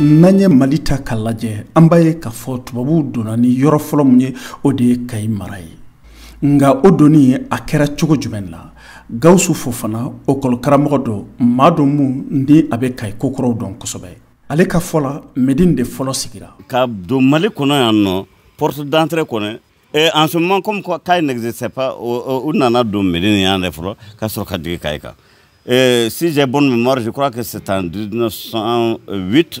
n'an ye mali ta k'a lajɛ an b'a ye k'a fɔ tubabuw donna ni yɔrɔ fɔlɔ min ye o de ye kayi mara ye nka o doni a kɛra cogo jumɛn la gawusu fo fana okɔlikaramɔgɔ dɔ maa dɔ mun ni a bɛ kayi kokɔrɔw dɔn kosɛbɛ ale ka fɔ la de fɔlɔ sigira ka don mali kɔnɔ yan nɔ porte d'entrée kɔnɔ e, en ce moment comme quoi kayi n'existait pas u nana don mɛdini yan de fɔlɔ ka sɔrɔ ka digi e, kayi kan si j'ai bonne mémoire je crois que c'est en 1908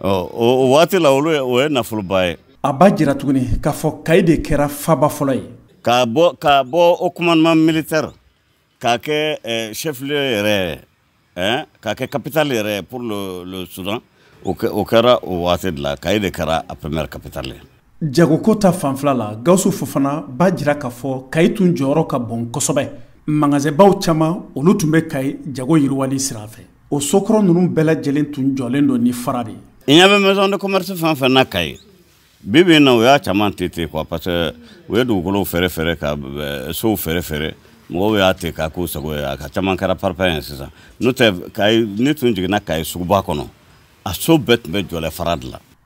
Ɔ o waati la olu o ye ba ye a b'a jira tuguni k'a fɔ kayi de kɛra faba fɔlɔ ye k'a bɔ k'a bɔ o commandement militaire k'a kɛ chef lieu yɛrɛ eh, k'a kɛ capitale yɛrɛ pour le, le Soudan o kɛra o waati de la kayi de kɛra a première capitale ye jagoko ta fanfila la gawusu fofana b'a jira k'a fɔ kayi tun jɔyɔrɔ ka bon kosɛbɛ magazinbaw caman olu tun bɛ kayi jago yiriwali sira fɛ o sokɔrɔ ninnu bɛɛ lajɛlen tun jɔlen don ni fara de ye Inya bɛ maison de commerce fɛn fɛn na Kayi bi na u y'a caman te ten quoi parce que u ye dugukolow fɛrɛ ka sow fere fere, mɔgɔw y'a te k'a k'u sago ye a ka caman kɛra paripari ye sisan n'o tɛ Kayi ne tun jiginna Kayi suguba kɔnɔ a so bɛɛ tun bɛ jɔlɛ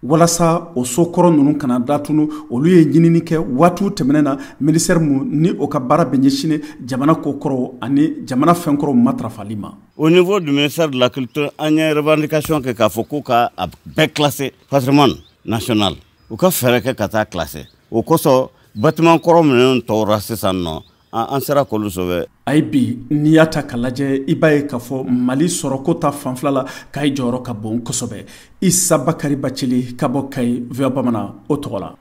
walasa o so kɔrɔ nunu kana datunu olu ye ɲinini kɛ waatiw tɛmɛnɛ na minisɛri mu ni o ka baara bɛ ɲɛsini jamana ko ani jamana fɛn kɔrɔ matarafali ma au niveau du ministère de la culture an ye revendication kɛ k'a fɔ k'u ka a bɛɛ klase patrimoine national u ka fɛɛrɛ kɛ ka taa klase o kosɔn batiman kɔrɔ minɛ tɔwra sisan nɔ an sera k'olu sɔfɛ ayi bi n'i y'a ta ka lajɛ i b'a ye k'a fɔ mali sɔrɔko ta fanfila la k'ayi ye jɔyɔrɔ ka bon kosɛbɛ isa bakari bacili ka bɔ kayi voa bamana o tɔgɔ la